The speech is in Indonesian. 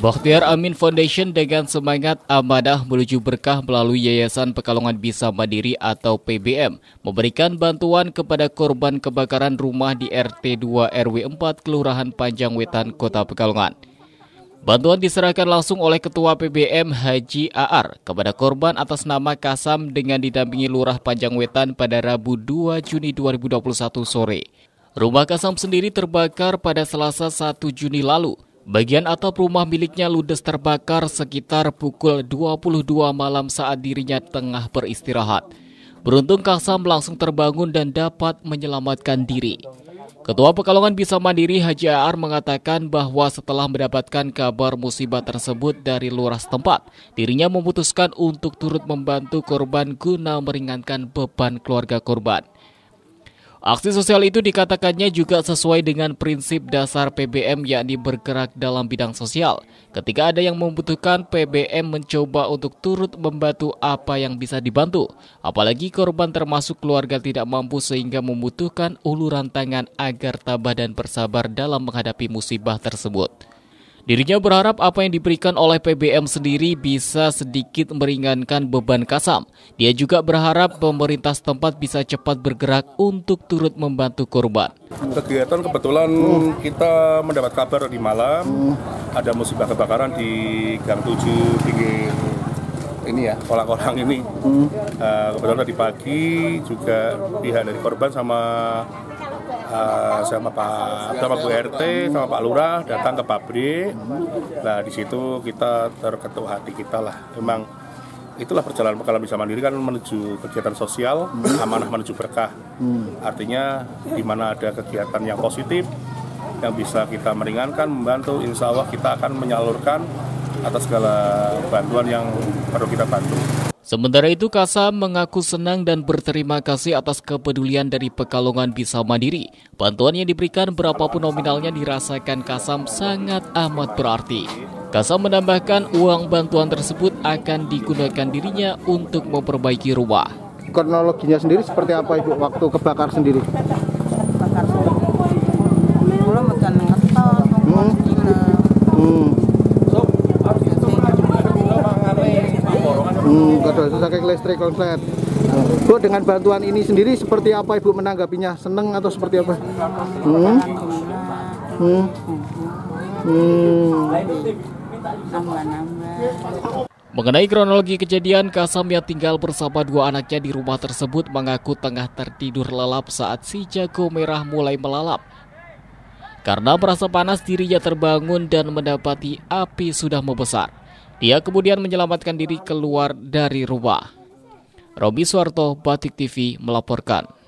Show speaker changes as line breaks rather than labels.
Bakhtiar Amin Foundation dengan semangat amanah menuju berkah melalui Yayasan Pekalongan Bisa Mandiri atau PBM memberikan bantuan kepada korban kebakaran rumah di RT 2 RW 4 Kelurahan Panjang Wetan Kota Pekalongan. Bantuan diserahkan langsung oleh Ketua PBM Haji AR kepada korban atas nama Kasam dengan didampingi Lurah Panjang Wetan pada Rabu 2 Juni 2021 sore. Rumah Kasam sendiri terbakar pada Selasa 1 Juni lalu. Bagian atap rumah miliknya ludes terbakar sekitar pukul 22 malam saat dirinya tengah beristirahat. Beruntung Kasam langsung terbangun dan dapat menyelamatkan diri. Ketua Pekalongan Bisa Mandiri Haji Aar mengatakan bahwa setelah mendapatkan kabar musibah tersebut dari lurah setempat, dirinya memutuskan untuk turut membantu korban guna meringankan beban keluarga korban. Aksi sosial itu dikatakannya juga sesuai dengan prinsip dasar PBM yakni bergerak dalam bidang sosial. Ketika ada yang membutuhkan, PBM mencoba untuk turut membantu apa yang bisa dibantu. Apalagi korban termasuk keluarga tidak mampu sehingga membutuhkan uluran tangan agar tabah dan bersabar dalam menghadapi musibah tersebut. Dirinya berharap apa yang diberikan oleh PBM sendiri bisa sedikit meringankan beban Kasam. Dia juga berharap pemerintah setempat bisa cepat bergerak untuk turut membantu korban.
Kegiatan kebetulan kita mendapat kabar di malam ada musibah kebakaran di Gang 7 pinggir ini ya kolak kolang ini. Hmm. Eh, kebetulan tadi pagi juga pihak dari korban sama uh, sama Pak sama Bu RT sama Pak Lurah datang ke pabrik. Nah di situ kita terketuk hati kita lah. memang itulah perjalanan kalau bisa mandiri kan menuju kegiatan sosial amanah menuju berkah. Artinya di mana ada kegiatan yang positif yang bisa kita meringankan membantu insya Allah kita akan menyalurkan atas segala bantuan yang perlu kita bantu.
Sementara itu Kasa mengaku senang dan berterima kasih atas kepedulian dari Pekalongan Bisa Mandiri. Bantuan yang diberikan berapapun nominalnya dirasakan Kasam sangat amat berarti. Kasam menambahkan uang bantuan tersebut akan digunakan dirinya untuk memperbaiki rumah. Kronologinya sendiri seperti apa Ibu waktu kebakar sendiri? Kadang Kadoso sakit listrik konslet. Bu dengan bantuan ini sendiri seperti apa Ibu menanggapinya? Seneng atau seperti apa? Hmm? Hmm. Hmm. Mengenai kronologi kejadian, Kasam yang tinggal bersama dua anaknya di rumah tersebut mengaku tengah tertidur lelap saat si jago merah mulai melalap. Karena merasa panas dirinya terbangun dan mendapati api sudah membesar. Dia kemudian menyelamatkan diri keluar dari rumah. Robi Suarto, Batik TV melaporkan.